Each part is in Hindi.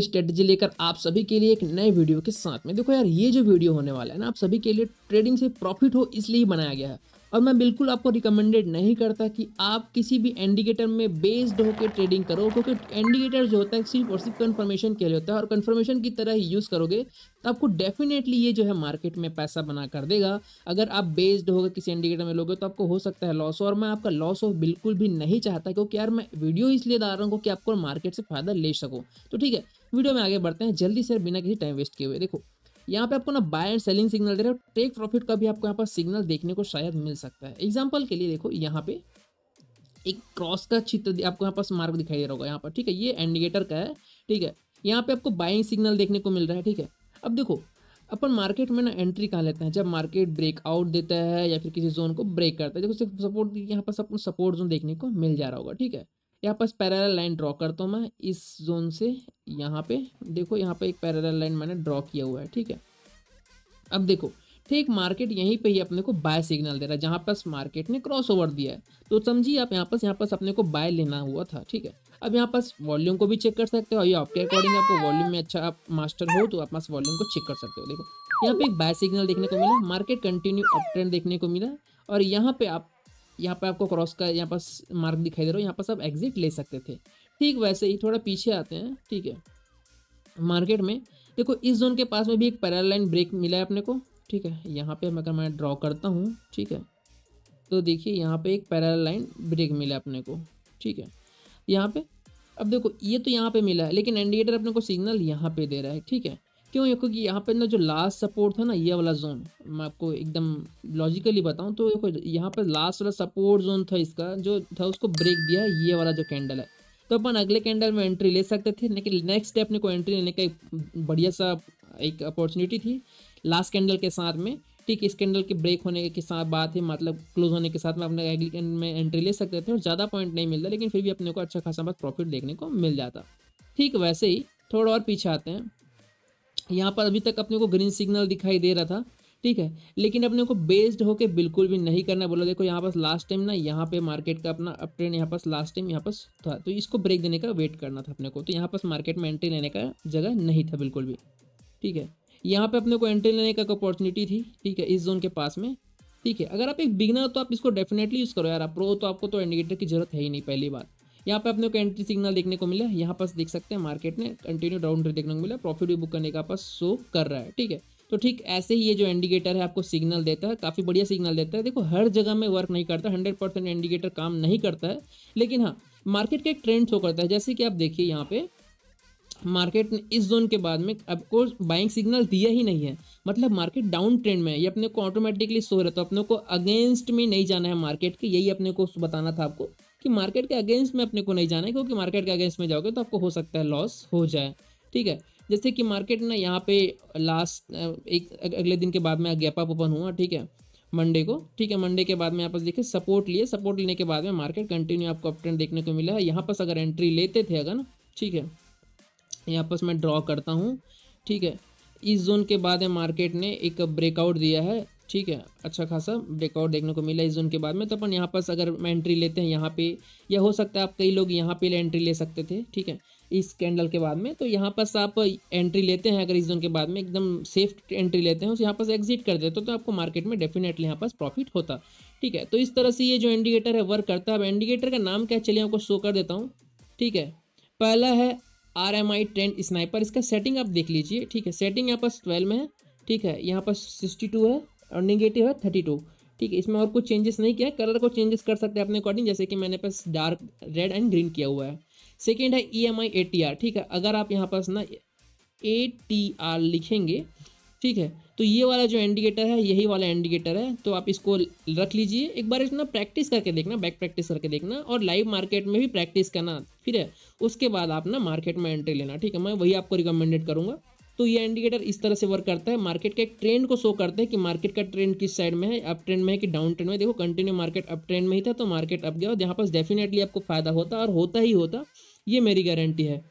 स्ट्रेटजी लेकर आप सभी के लिए एक नए वीडियो के साथ में देखो यार ये जो वीडियो होने वाला है ना आप सभी के लिए ट्रेडिंग से प्रॉफिट हो इसलिए बनाया गया है और मैं बिल्कुल आपको रिकमेंडेड नहीं करता कि आप किसी भी इंडिकेटर में बेस्ड होकर ट्रेडिंग करो क्योंकि इंडिकेटर जो होता है सिर्फ और सिर्फ कन्फर्मेशन के लिए होता है और कन्फर्मेशन की तरह ही यूज़ करोगे तो आपको डेफिनेटली ये जो है मार्केट में पैसा बना कर देगा अगर आप बेस्ड होकर किसी इंडिकेटर में लोगे तो आपको हो सकता है लॉस और मैं आपका लॉस हो बिल्कुल भी नहीं चाहता क्योंकि यार मैं वीडियो इसलिए डाल रहा हूँ कि आपको मार्केट से फ़ायदा ले सकूँ तो ठीक है वीडियो में आगे बढ़ते हैं जल्दी से बिना किसी टाइम वेस्ट किए हुए देखो यहाँ पे आपको ना बाय एंड सेलिंग सिग्नल दे रहे हो टेक प्रॉफिट का भी आपको यहाँ पर सिग्नल देखने को शायद मिल सकता है एग्जाम्पल के लिए देखो यहाँ पे एक क्रॉस का चित्र आपको यहाँ पास मार्ग दिखाई दे रहा होगा यहाँ पर ठीक है ये एंडिकेटर का है ठीक है यहाँ पे आपको बाइंग सिग्नल देखने को मिल रहा है ठीक है अब देखो अपन मार्केट में ना एंट्री कहाँ लेते हैं जब मार्केट ब्रेकआउट देता है या फिर किसी जोन को ब्रेक करता है देखो सपोर्ट यहाँ पर अपन सपोर्ट जोन देखने को मिल जा रहा होगा ठीक है यहाँ पर पैरल लाइन ड्रॉ करता हूँ मैं इस जोन से यहाँ पे देखो यहाँ पे एक पैरल लाइन मैंने ड्रॉ किया हुआ है ठीक है अब देखो ठीक मार्केट यहीं पे ही अपने को बाय सिग्नल दे रहा है जहाँ पास मार्केट ने क्रॉस ओवर दिया है तो समझिए आप यहाँ पास यहाँ पास अपने को बाय लेना हुआ था ठीक है अब यहाँ पास वॉल्यूम को भी चेक कर सकते हो या आपके अकॉर्डिंग आपको वॉल्यूम में अच्छा आप मास्टर हो तो आप पास वॉल्यूम को चेक कर सकते हो देखो यहाँ पे एक बाय सिग्नल देखने को मिला मार्केट कंटिन्यू अप ट्रेंड देखने को मिला और यहाँ पे आप यहाँ पर आपको क्रॉस का यहाँ पास मार्क दिखाई दे रहा हो यहाँ पास आप एग्जिट ले सकते थे ठीक वैसे ही थोड़ा पीछे आते हैं ठीक है मार्केट में देखो इस जोन के पास में भी एक पैरल लाइन ब्रेक मिला है अपने को ठीक है यहाँ पे अगर मैं ड्रॉ करता हूँ ठीक है तो देखिए यहाँ पे एक पैरल लाइन ब्रेक मिला अपने को ठीक है यहाँ पे अब देखो ये तो यहाँ पे मिला है लेकिन इंडिकेटर अपने को सिग्नल यहाँ पे दे रहा है ठीक है क्यों क्योंकि यहाँ पर ना जो लास्ट सपोर्ट था ना ये वाला जोन मैं आपको एकदम लॉजिकली बताऊँ तो देखो यहाँ पर लास्ट वाला सपोर्ट जोन था इसका जो था उसको ब्रेक दिया ये वाला जो कैंडल है तो अपन अगले कैंडल में एंट्री ले सकते थे लेकिन नेक्स्ट डे अपने को एंट्री लेने का एक बढ़िया सा एक अपॉर्चुनिटी थी लास्ट कैंडल के साथ में ठीक इस कैंडल के ब्रेक होने के साथ बात है मतलब क्लोज होने के साथ में अपने अगले कैंडल में एंट्री ले सकते थे और ज़्यादा पॉइंट नहीं मिलता लेकिन फिर भी अपने को अच्छा खासा बात प्रॉफिट देखने को मिल जाता ठीक वैसे ही थोड़ा और पीछे आते हैं यहाँ पर अभी तक अपने को ग्रीन सिग्नल दिखाई दे रहा था ठीक है लेकिन अपने को बेस्ड होके बिल्कुल भी नहीं करना बोला देखो यहाँ पास लास्ट टाइम ना यहाँ पे मार्केट का अपना अप ट्रेंड यहाँ पास लास्ट टाइम यहाँ पास था तो इसको ब्रेक देने का वेट करना था अपने को तो यहाँ पास मार्केट में एंट्री लेने का जगह नहीं था बिल्कुल भी ठीक है यहाँ पे अपने को एंट्री लेने का अपॉर्चुनिटी थी ठीक है इस जोन के पास में ठीक है अगर आप एक बिगनर तो आप इसको डेफिनेटली यूज़ करो यार आप प्रो तो आपको तो इंडिकेटर की जरूरत है ही नहीं पहली बात यहाँ पे अपने को एंट्री सिग्नल देखने को मिला यहाँ पर देख सकते हैं मार्केट ने कंटिन्यू डाउन ट्रेड देखने को मिला प्रॉफिट भी बुक करने का पास शो कर रहा है ठीक है तो ठीक ऐसे ही ये जो इंडिकेटर है आपको सिग्नल देता है काफ़ी बढ़िया सिग्नल देता है देखो हर जगह में वर्क नहीं करता हंड्रेड परसेंट इंडिकेटर काम नहीं करता है लेकिन हाँ मार्केट का एक ट्रेंड शो करता है जैसे कि आप देखिए यहाँ पे मार्केट ने इस जोन के बाद में आपको बाइंग सिग्नल दिया ही नहीं है मतलब मार्केट डाउन ट्रेंड में ये अपने को ऑटोमेटिकली सो रहा है तो अपने को अगेंस्ट में नहीं जाना है मार्केट के यही अपने को बताना था आपको कि मार्केट के अगेंस्ट में अपने को नहीं जाना है क्योंकि मार्केट के अगेंस्ट में जाओगे तो आपको हो सकता है लॉस हो जाए ठीक है जैसे कि मार्केट ना यहाँ पे लास्ट एक अगले दिन के बाद में गैप अप ओपन हुआ ठीक है मंडे को ठीक है मंडे के बाद में यहाँ पर देखिए सपोर्ट लिए सपोर्ट लेने के बाद में मार्केट कंटिन्यू आपको अपट्रेंड देखने को मिला है यहाँ पर अगर एंट्री लेते थे अगर ना ठीक है यहाँ पर मैं ड्रॉ करता हूँ ठीक है इस जोन के बाद मार्केट ने एक ब्रेकआउट दिया है ठीक है अच्छा खासा ब्रेकआउट देखने को मिला इस जोन के बाद में तो अपन यहाँ पास अगर एंट्री लेते हैं यहाँ पे या हो सकता है आप कई लोग यहाँ पे एंट्री ले सकते थे ठीक है इस कैंडल के बाद में तो यहाँ पास आप एंट्री लेते हैं अगर इस जोन के बाद में एकदम सेफ एंट्री लेते हैं उस यहाँ पास एग्जिट कर देते हो तो आपको मार्केट में डेफिनेटली यहाँ पास प्रॉफिट होता ठीक है तो इस तरह से ये जो इंडिकेटर है वर्क करता है अब इंडिकेटर का नाम क्या चलिए आपको शो कर देता हूँ ठीक है पहला है R M I trend sniper इसका सेटिंग आप देख लीजिए ठीक है सेटिंग यहाँ पास ट्वेल्व में है ठीक है यहाँ पास सिक्सटी टू है और निगेटिव है थर्टी टू ठीक है इसमें और कुछ चेंजेस नहीं किया कलर को चेंजेस कर सकते हैं अपने अकॉर्डिंग जैसे कि मैंने पास डार्क रेड एंड ग्रीन किया हुआ है सेकेंड है E M I A T R ठीक है अगर आप यहाँ पास ना ए टी आर लिखेंगे ठीक है तो ये वाला जो इंडिकेटर है यही वाला इंडिकेटर है तो आप इसको रख लीजिए एक बार इतना प्रैक्टिस करके देखना बैक प्रैक्टिस करके देखना और लाइव मार्केट में भी प्रैक्टिस करना फिर है उसके बाद आप ना मार्केट में एंट्री लेना ठीक है मैं वही आपको रिकमेंडेड करूँगा तो ये इंडिकेटर इस तरह से वर्क करता है मार्केट का एक ट्रेंड को शो करता है कि मार्केट का ट्रेंड किस साइड में है अप ट्रेंड में है कि डाउन ट्रेंड में देखो कंटिन्यू मार्केट अप ट्रेंड में ही था तो मार्केट अप गया और यहाँ पास डेफिनेटली आपको फायदा होता और होता ही होता ये मेरी गारंटी है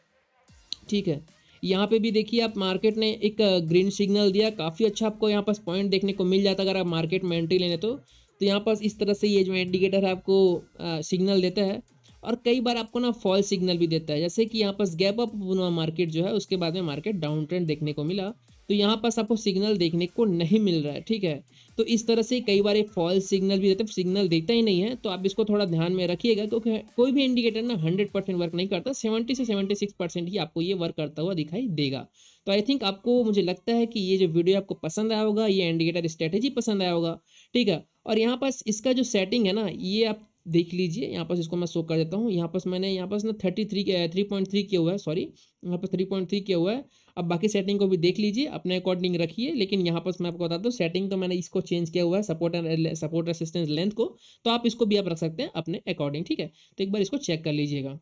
ठीक है यहाँ पे भी देखिए आप मार्केट ने एक ग्रीन uh, सिग्नल दिया काफ़ी अच्छा आपको यहाँ पास पॉइंट देखने को मिल जाता अगर आप मार्केट में एंट्री लेने तो तो यहाँ पास इस तरह से ये जो इंडिकेटर है आपको सिग्नल uh, देता है और कई बार आपको ना फॉल सिग्नल भी देता है जैसे कि यहाँ पास गैप अप मार्केट जो है उसके बाद में मार्केट डाउन ट्रेंड देखने को मिला तो यहाँ पास आपको सिग्नल देखने को नहीं मिल रहा है ठीक है तो इस तरह से कई बार ये फॉल्स सिग्नल भी देते हैं सिग्नल देता ही नहीं है तो आप इसको थोड़ा ध्यान में रखिएगा क्योंकि कोई भी इंडिकेटर ना हंड्रेड परसेंट वर्क नहीं करता सेवेंटी से सेवेंटी सिक्स परसेंट ही आपको ये वर्क करता हुआ दिखाई देगा तो आई थिंक आपको मुझे लगता है कि ये जो वीडियो आपको पसंद आया होगा ये इंडिकेटर स्ट्रेटेजी पसंद आया होगा ठीक है और यहाँ पास इसका जो सेटिंग है ना ये आप देख लीजिए यहाँ पर इसको मैं शो कर देता हूँ यहाँ पर मैंने यहाँ पर ना थर्टी थ्री के थ्री पॉइंट थ्री किया हुआ है सॉरी यहाँ पर थ्री पॉइंट थ्री किया हुआ है अब बाकी सेटिंग को भी देख लीजिए अपने अकॉर्डिंग रखिए लेकिन यहाँ पर मैं आपको बता दूँ सेटिंग तो मैंने इसको चेंज किया हुआ है support and support assistance length को तो आप इसको भी आप रख सकते हैं अपने अकॉर्डिंग ठीक है तो एक बार इसको चेक कर लीजिएगा